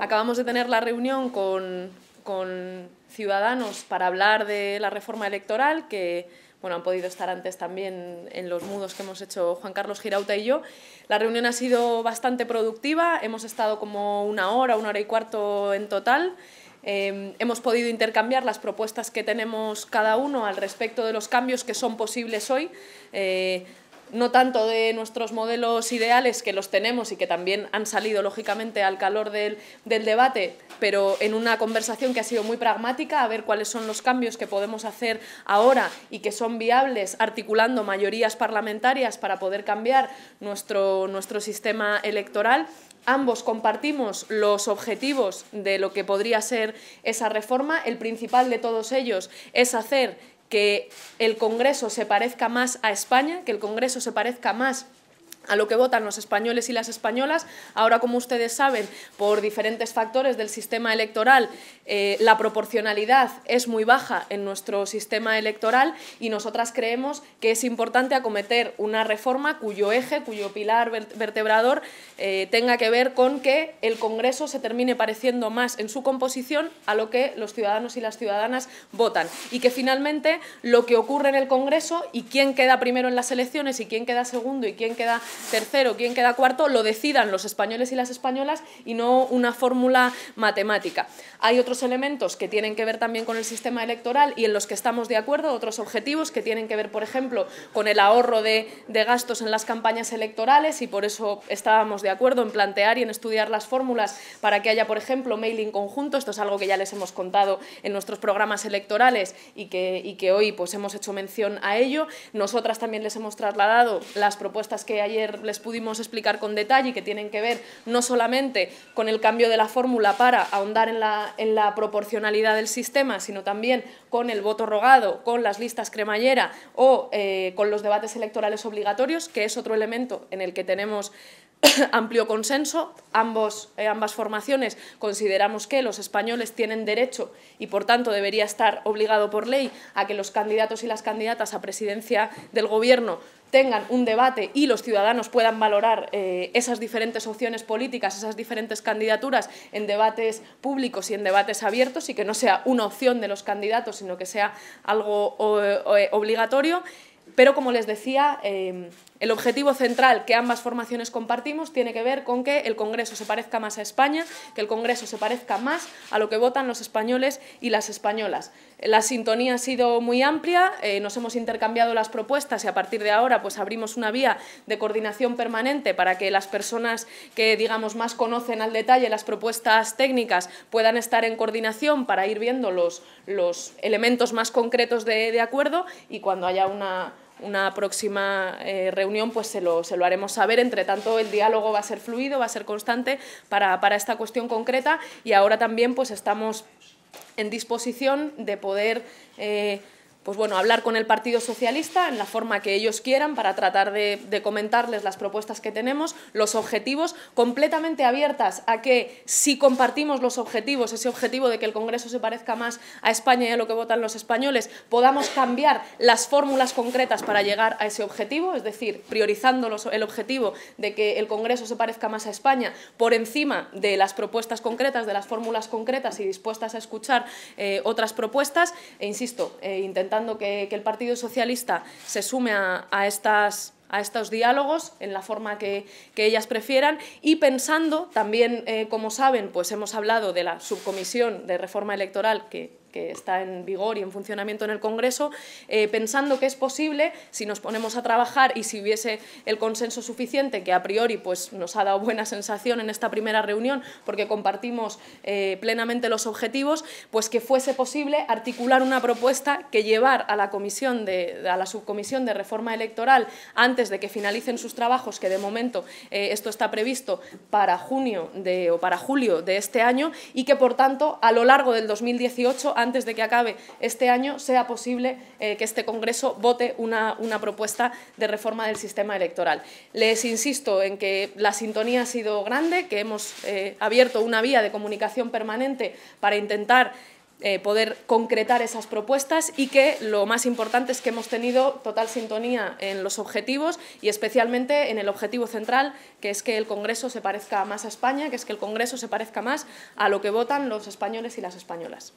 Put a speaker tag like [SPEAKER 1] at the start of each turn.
[SPEAKER 1] Acabamos de tener la reunión con, ciudadanos para hablar de la reforma electoral, que bueno, han podido estar antes también en los mudos que hemos hecho Juan Carlos Girauta y yo. La reunión ha sido bastante productiva, hemos estado como una hora, una hora y cuarto en total. Em, hemos podido intercambiar las propuestas que tenemos cada uno al respecto de los cambios que son posibles hoy. Eh, no tanto de nuestros modelos ideales, que los tenemos y que también han salido, lógicamente, al calor del, debate, pero en una conversación que ha sido muy pragmática, a ver cuáles son los cambios que podemos hacer ahora y que son viables, articulando mayorías parlamentarias para poder cambiar nuestro, nuestro sistema electoral. Ambos compartimos los objetivos de lo que podría ser esa reforma. El principal de todos ellos es hacer que el Congreso se parezca más a España, que el Congreso se parezca más a lo que votan los españoles y las españolas. Ahora, como ustedes saben, por diferentes factores del sistema electoral, eh, la proporcionalidad es muy baja en nuestro sistema electoral y nosotras creemos que es importante acometer una reforma cuyo eje, cuyo pilar vertebrador eh, tenga que ver con que el Congreso se termine pareciendo más en su composición a lo que los ciudadanos y las ciudadanas votan. Y que finalmente lo que ocurre en el Congreso y quién queda primero en las elecciones y quién queda segundo y quién queda tercero, quién queda cuarto, lo decidan los españoles y las españolas y no una fórmula matemática. Hay otros elementos que tienen que ver también con el sistema electoral y en los que estamos de acuerdo, otros objetivos que tienen que ver, por ejemplo, con el ahorro de, de gastos en las campañas electorales y por eso estábamos de acuerdo en plantear y en estudiar las fórmulas para que haya, por ejemplo, mailing conjunto. Esto es algo que ya les hemos contado en nuestros programas electorales y que, y que hoy pues, hemos hecho mención a ello. Nosotras también les hemos trasladado las propuestas que ayer les pudimos explicar con detalle, que tienen que ver no solamente con el cambio de la fórmula para ahondar en la, proporcionalidad del sistema, sino también con el voto rogado, con las listas cremallera o eh, con los debates electorales obligatorios, que es otro elemento en el que tenemos amplio consenso. Eh, ambas formaciones consideramos que los españoles tienen derecho y, por tanto, debería estar obligado por ley a que los candidatos y las candidatas a presidencia del Gobierno tengan un debate y los ciudadanos puedan valorar eh, esas diferentes opciones políticas, esas diferentes candidaturas en debates públicos y en debates abiertos y que no sea una opción de los candidatos, sino que sea algo eh, obligatorio. Pero como les decía, em, el objetivo central que ambas formaciones compartimos tiene que ver con que el Congreso se parezca más a España, que el Congreso se parezca más a lo que votan los españoles y las españolas. La sintonía ha sido muy amplia, eh, nos hemos intercambiado las propuestas y a partir de ahora pues abrimos una vía de coordinación permanente para que las personas que digamos más conocen al detalle las propuestas técnicas puedan estar en coordinación para ir viendo los, los elementos más concretos de, de acuerdo y cuando haya una una próxima eh, reunión pues se lo, se lo, haremos saber. Entre tanto, el diálogo va a ser fluido, va a ser constante para, esta cuestión concreta y ahora también pues estamos en disposición de poder... Eh, pues bueno, hablar con el Partido Socialista en la forma que ellos quieran para tratar de, comentarles las propuestas que tenemos, los objetivos, completamente abiertas a que si compartimos los objetivos, ese objetivo de que el Congreso se parezca más a España y a lo que votan los españoles, podamos cambiar las fórmulas concretas para llegar a ese objetivo, es decir, priorizando el objetivo de que el Congreso se parezca más a España por encima de las propuestas concretas, de las fórmulas concretas y dispuestas a escuchar eh, otras propuestas, e insisto, eh, que, el Partido Socialista se sume a, estas a estos diálogos en la forma que, ellas prefieran y pensando también, eh, como saben, pues hemos hablado de la subcomisión de reforma electoral que que está en vigor y en funcionamiento en el Congreso, eh, pensando que es posible, si nos ponemos a trabajar y si hubiese el consenso suficiente, que a priori pues, nos ha dado buena sensación en esta primera reunión, porque compartimos eh, plenamente los objetivos, pues que fuese posible articular una propuesta que llevar a la, comisión de, a la subcomisión de reforma electoral antes de que finalicen sus trabajos, que de momento eh, esto está previsto para junio de, o para julio de este año, y que por tanto a lo largo del 2018 antes de que acabe este año sea posible eh, que este Congreso vote una, propuesta de reforma del sistema electoral. Les insisto en que la sintonía ha sido grande, que hemos eh, abierto una vía de comunicación permanente para intentar eh, poder concretar esas propuestas y que lo más importante es que hemos tenido total sintonía en los objetivos y especialmente en el objetivo central, que es que el Congreso se parezca más a España, que es que el Congreso se parezca más a lo que votan los españoles y las españolas.